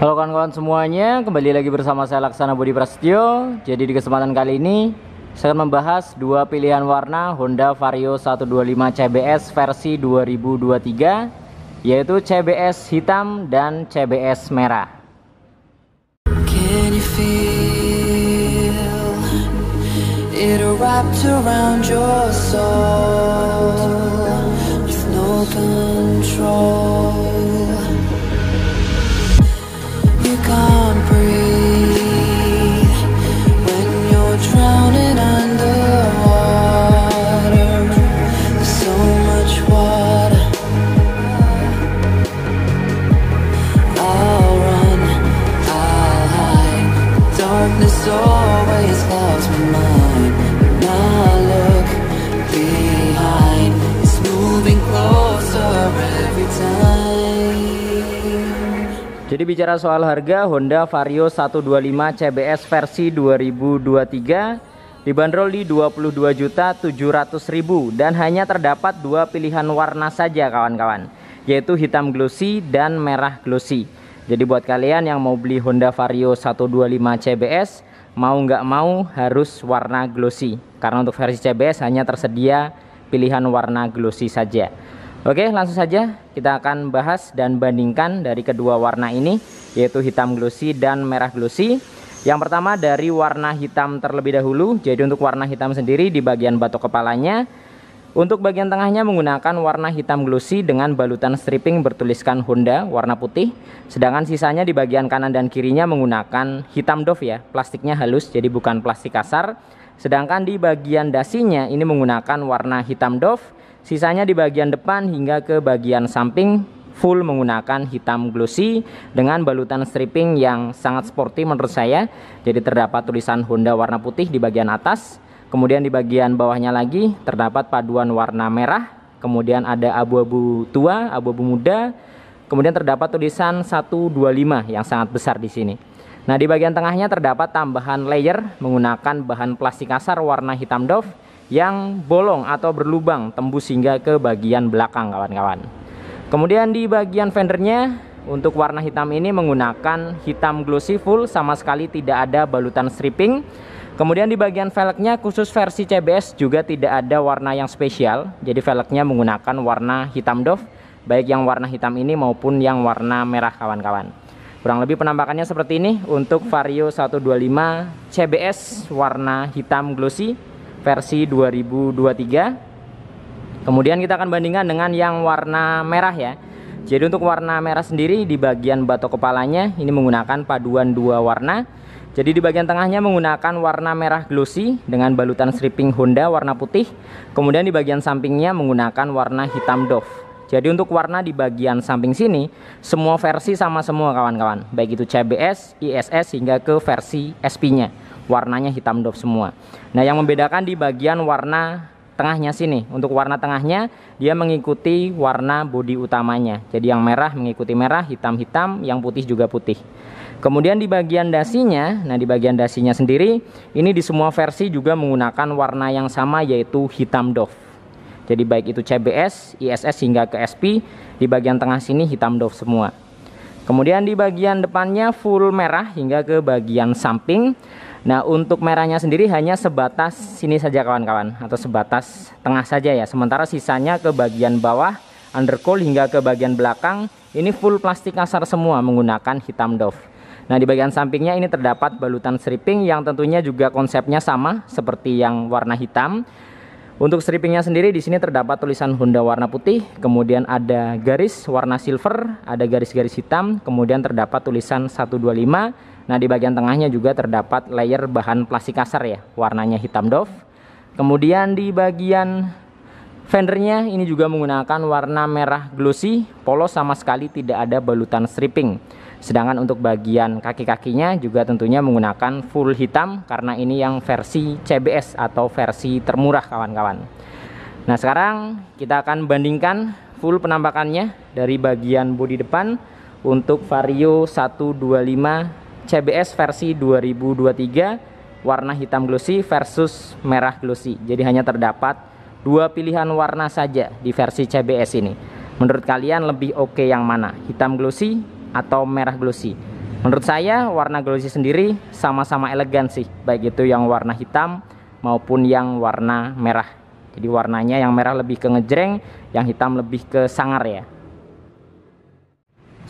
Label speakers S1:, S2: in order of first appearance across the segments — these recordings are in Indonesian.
S1: Halo kawan-kawan semuanya, kembali lagi bersama saya Laksana Budi Prasetyo. Jadi di kesempatan kali ini saya akan membahas dua pilihan warna Honda Vario 125 CBS versi 2023 yaitu CBS hitam dan CBS merah. Can you feel it wrapped around your soul with no control? Jadi bicara soal harga Honda Vario 125 CBS versi 2023 dibanderol di 22.700.000 dan hanya terdapat dua pilihan warna saja kawan-kawan yaitu hitam glossy dan merah glossy. Jadi buat kalian yang mau beli Honda Vario 125 CBS mau nggak mau harus warna glossy karena untuk versi CBS hanya tersedia pilihan warna glossy saja Oke langsung saja kita akan bahas dan bandingkan dari kedua warna ini yaitu hitam glossy dan merah glossy yang pertama dari warna hitam terlebih dahulu jadi untuk warna hitam sendiri di bagian batok kepalanya untuk bagian tengahnya menggunakan warna hitam glossy dengan balutan stripping bertuliskan Honda warna putih. Sedangkan sisanya di bagian kanan dan kirinya menggunakan hitam doff ya, plastiknya halus jadi bukan plastik kasar. Sedangkan di bagian dasinya ini menggunakan warna hitam doff. Sisanya di bagian depan hingga ke bagian samping full menggunakan hitam glossy dengan balutan stripping yang sangat sporty menurut saya. Jadi terdapat tulisan Honda warna putih di bagian atas Kemudian di bagian bawahnya lagi terdapat paduan warna merah, kemudian ada abu-abu tua, abu-abu muda, kemudian terdapat tulisan 125 yang sangat besar di sini. Nah, di bagian tengahnya terdapat tambahan layer menggunakan bahan plastik kasar warna hitam doff yang bolong atau berlubang tembus hingga ke bagian belakang kawan-kawan. Kemudian di bagian fendernya untuk warna hitam ini menggunakan hitam glossy full sama sekali tidak ada balutan stripping Kemudian di bagian velgnya khusus versi CBS juga tidak ada warna yang spesial. Jadi velgnya menggunakan warna hitam doff. baik yang warna hitam ini maupun yang warna merah kawan-kawan. Kurang lebih penampakannya seperti ini untuk Vario 125 CBS warna hitam glossy versi 2023. Kemudian kita akan bandingkan dengan yang warna merah ya. Jadi untuk warna merah sendiri di bagian batok kepalanya ini menggunakan paduan dua warna jadi di bagian tengahnya menggunakan warna merah glossy dengan balutan stripping Honda warna putih. Kemudian di bagian sampingnya menggunakan warna hitam Dove. Jadi untuk warna di bagian samping sini, semua versi sama semua kawan-kawan. Baik itu CBS, ISS, hingga ke versi SP-nya. Warnanya hitam dove semua. Nah yang membedakan di bagian warna tengahnya sini. Untuk warna tengahnya, dia mengikuti warna bodi utamanya. Jadi yang merah mengikuti merah, hitam-hitam, yang putih juga putih. Kemudian di bagian dasinya, nah di bagian dasinya sendiri ini di semua versi juga menggunakan warna yang sama yaitu hitam doff. Jadi baik itu CBS, ISS hingga ke SP di bagian tengah sini hitam doff semua. Kemudian di bagian depannya full merah hingga ke bagian samping. Nah untuk merahnya sendiri hanya sebatas sini saja kawan-kawan atau sebatas tengah saja ya. Sementara sisanya ke bagian bawah, undercoat hingga ke bagian belakang ini full plastik kasar semua menggunakan hitam doff. Nah, di bagian sampingnya ini terdapat balutan stripping yang tentunya juga konsepnya sama seperti yang warna hitam. Untuk strippingnya sendiri di sini terdapat tulisan Honda warna putih, kemudian ada garis warna silver, ada garis-garis hitam, kemudian terdapat tulisan 125. Nah, di bagian tengahnya juga terdapat layer bahan plastik kasar ya, warnanya hitam doff. Kemudian di bagian Fendernya ini juga menggunakan warna merah glossy, polos sama sekali tidak ada balutan stripping. Sedangkan untuk bagian kaki-kakinya juga tentunya menggunakan full hitam karena ini yang versi CBS atau versi termurah kawan-kawan. Nah sekarang kita akan bandingkan full penampakannya dari bagian bodi depan untuk Vario 125 CBS versi 2023 warna hitam glossy versus merah glossy. Jadi hanya terdapat dua pilihan warna saja di versi CBS ini. Menurut kalian lebih oke okay yang mana? Hitam glossy atau merah glossy. Menurut saya warna glossy sendiri sama-sama elegan sih, baik itu yang warna hitam maupun yang warna merah. Jadi warnanya yang merah lebih ke ngejreng, yang hitam lebih ke sangar ya.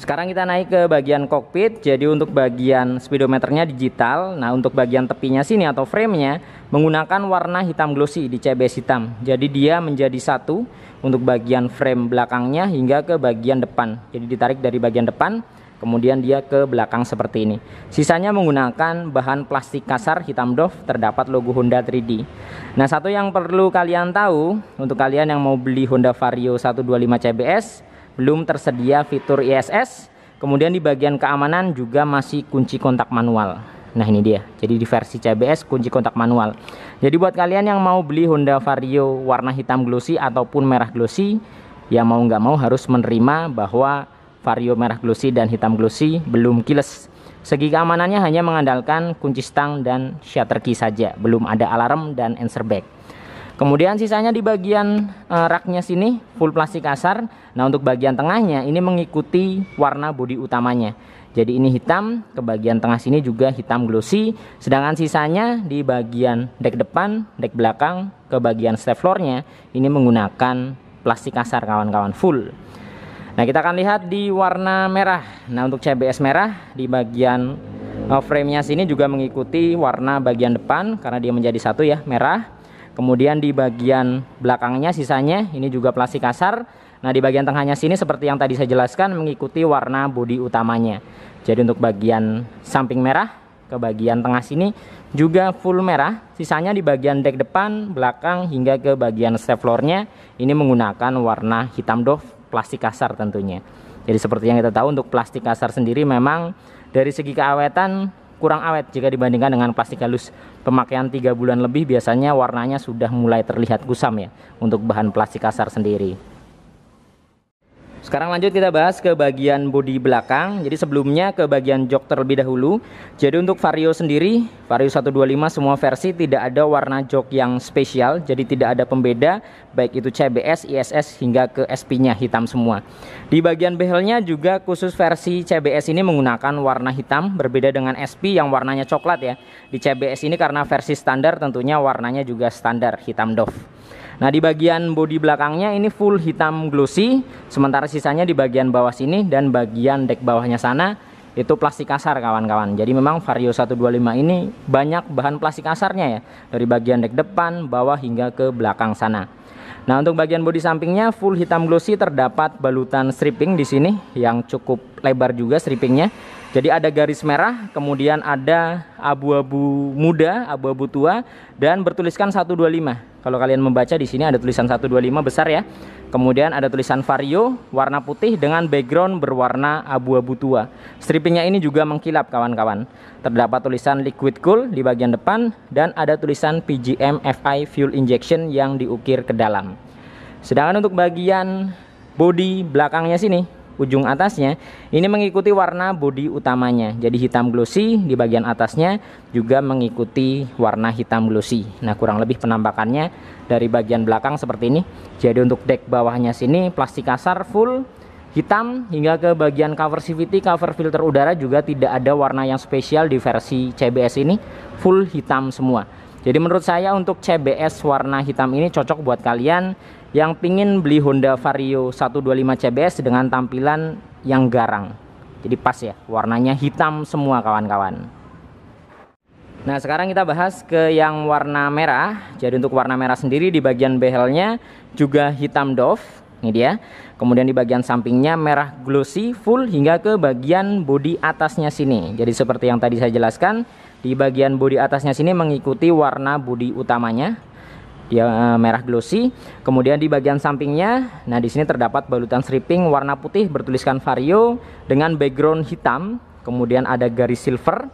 S1: Sekarang kita naik ke bagian kokpit. Jadi untuk bagian speedometernya digital. Nah, untuk bagian tepinya sini atau framenya menggunakan warna hitam glossy di CBS hitam. Jadi dia menjadi satu untuk bagian frame belakangnya hingga ke bagian depan. Jadi ditarik dari bagian depan, kemudian dia ke belakang seperti ini. Sisanya menggunakan bahan plastik kasar hitam doff terdapat logo Honda 3D. Nah, satu yang perlu kalian tahu untuk kalian yang mau beli Honda Vario 125 CBS belum tersedia fitur ISS. Kemudian di bagian keamanan juga masih kunci kontak manual. Nah ini dia, jadi di versi CBS kunci kontak manual. Jadi buat kalian yang mau beli Honda Vario warna hitam glossy ataupun merah glossy, ya mau nggak mau harus menerima bahwa Vario merah glossy dan hitam glossy belum kiles. Segi keamanannya hanya mengandalkan kunci stang dan shutter key saja, belum ada alarm dan answer back. Kemudian sisanya di bagian e, raknya sini full plastik kasar. Nah, untuk bagian tengahnya ini mengikuti warna bodi utamanya. Jadi ini hitam, ke bagian tengah sini juga hitam glossy. Sedangkan sisanya di bagian deck depan, deck belakang, ke bagian step floornya ini menggunakan plastik kasar kawan-kawan full. Nah, kita akan lihat di warna merah. Nah, untuk CBS merah di bagian e, frame-nya sini juga mengikuti warna bagian depan karena dia menjadi satu ya, merah Kemudian di bagian belakangnya sisanya ini juga plastik kasar. Nah, di bagian tengahnya sini seperti yang tadi saya jelaskan mengikuti warna bodi utamanya. Jadi untuk bagian samping merah ke bagian tengah sini juga full merah. Sisanya di bagian deck depan, belakang hingga ke bagian step floor-nya ini menggunakan warna hitam doff plastik kasar tentunya. Jadi seperti yang kita tahu untuk plastik kasar sendiri memang dari segi keawetan kurang awet jika dibandingkan dengan plastik halus. Pemakaian tiga bulan lebih biasanya warnanya sudah mulai terlihat kusam ya untuk bahan plastik kasar sendiri. Sekarang lanjut kita bahas ke bagian bodi belakang. Jadi sebelumnya ke bagian jok terlebih dahulu. Jadi untuk Vario sendiri, Vario 125 semua versi tidak ada warna jok yang spesial. Jadi tidak ada pembeda baik itu CBS, ISS hingga ke SP-nya hitam semua. Di bagian behelnya juga khusus versi CBS ini menggunakan warna hitam berbeda dengan SP yang warnanya coklat ya. Di CBS ini karena versi standar tentunya warnanya juga standar hitam doff. Nah di bagian bodi belakangnya ini full hitam glossy, sementara sisanya di bagian bawah sini dan bagian deck bawahnya sana itu plastik kasar kawan-kawan. Jadi memang Vario 125 ini banyak bahan plastik kasarnya ya, dari bagian deck depan, bawah hingga ke belakang sana. Nah untuk bagian bodi sampingnya full hitam glossy terdapat balutan stripping di sini yang cukup lebar juga strippingnya. Jadi ada garis merah, kemudian ada abu-abu muda, abu-abu tua, dan bertuliskan 125. Kalau kalian membaca di sini ada tulisan 125 besar ya. Kemudian ada tulisan Vario warna putih dengan background berwarna abu-abu tua. Stripingnya ini juga mengkilap kawan-kawan. Terdapat tulisan Liquid Cool di bagian depan dan ada tulisan PGM FI Fuel Injection yang diukir ke dalam. Sedangkan untuk bagian bodi belakangnya sini ujung atasnya ini mengikuti warna bodi utamanya. Jadi hitam glossy di bagian atasnya juga mengikuti warna hitam glossy. Nah, kurang lebih penampakannya dari bagian belakang seperti ini. Jadi untuk deck bawahnya sini plastik kasar full hitam hingga ke bagian cover CVT, cover filter udara juga tidak ada warna yang spesial di versi CBS ini, full hitam semua. Jadi menurut saya untuk CBS warna hitam ini cocok buat kalian yang pingin beli Honda Vario 125 CBS dengan tampilan yang garang jadi pas ya warnanya hitam semua kawan-kawan nah sekarang kita bahas ke yang warna merah jadi untuk warna merah sendiri di bagian behelnya juga hitam doff ini dia kemudian di bagian sampingnya merah glossy full hingga ke bagian bodi atasnya sini jadi seperti yang tadi saya jelaskan di bagian bodi atasnya sini mengikuti warna bodi utamanya ya eh, merah glossy. Kemudian di bagian sampingnya, nah di sini terdapat balutan stripping warna putih bertuliskan Vario dengan background hitam. Kemudian ada garis silver,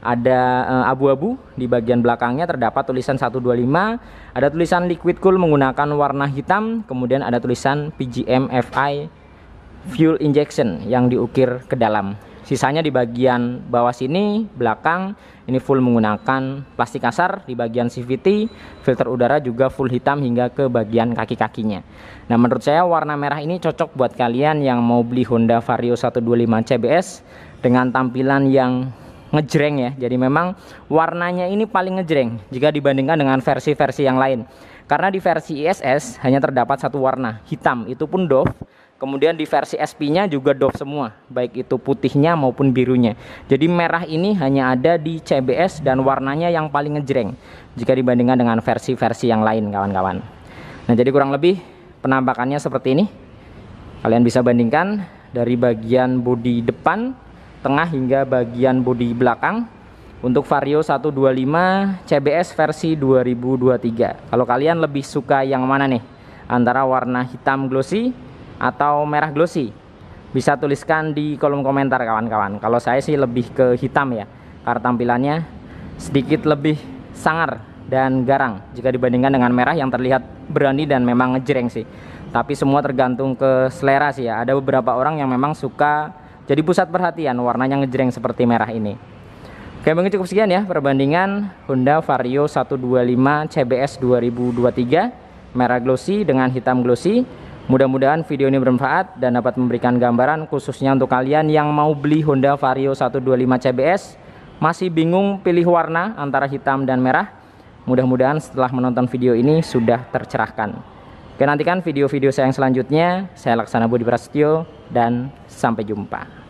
S1: ada eh, abu-abu di bagian belakangnya terdapat tulisan 125, ada tulisan liquid cool menggunakan warna hitam, kemudian ada tulisan PGM FI fuel injection yang diukir ke dalam. Sisanya di bagian bawah sini, belakang, ini full menggunakan plastik kasar. Di bagian CVT, filter udara juga full hitam hingga ke bagian kaki-kakinya. Nah, menurut saya warna merah ini cocok buat kalian yang mau beli Honda Vario 125 CBS dengan tampilan yang ngejreng ya. Jadi memang warnanya ini paling ngejreng jika dibandingkan dengan versi-versi yang lain. Karena di versi ISS hanya terdapat satu warna, hitam, itu pun Dove Kemudian di versi SP-nya juga doff semua, baik itu putihnya maupun birunya. Jadi merah ini hanya ada di CBS dan warnanya yang paling ngejreng jika dibandingkan dengan versi-versi yang lain kawan-kawan. Nah, jadi kurang lebih penampakannya seperti ini. Kalian bisa bandingkan dari bagian bodi depan, tengah hingga bagian bodi belakang. Untuk Vario 125 CBS versi 2023. Kalau kalian lebih suka yang mana nih? Antara warna hitam glossy atau merah glossy bisa tuliskan di kolom komentar kawan-kawan kalau saya sih lebih ke hitam ya karena tampilannya sedikit lebih sangar dan garang jika dibandingkan dengan merah yang terlihat berani dan memang ngejreng sih tapi semua tergantung ke selera sih ya ada beberapa orang yang memang suka jadi pusat perhatian warnanya ngejreng seperti merah ini oke mungkin cukup sekian ya perbandingan Honda Vario 125 CBS 2023 merah glossy dengan hitam glossy Mudah-mudahan video ini bermanfaat dan dapat memberikan gambaran khususnya untuk kalian yang mau beli Honda Vario 125 CBS masih bingung pilih warna antara hitam dan merah. Mudah-mudahan setelah menonton video ini sudah tercerahkan. Oke, nantikan video-video saya yang selanjutnya. Saya Laksana Budi Prasetyo dan sampai jumpa.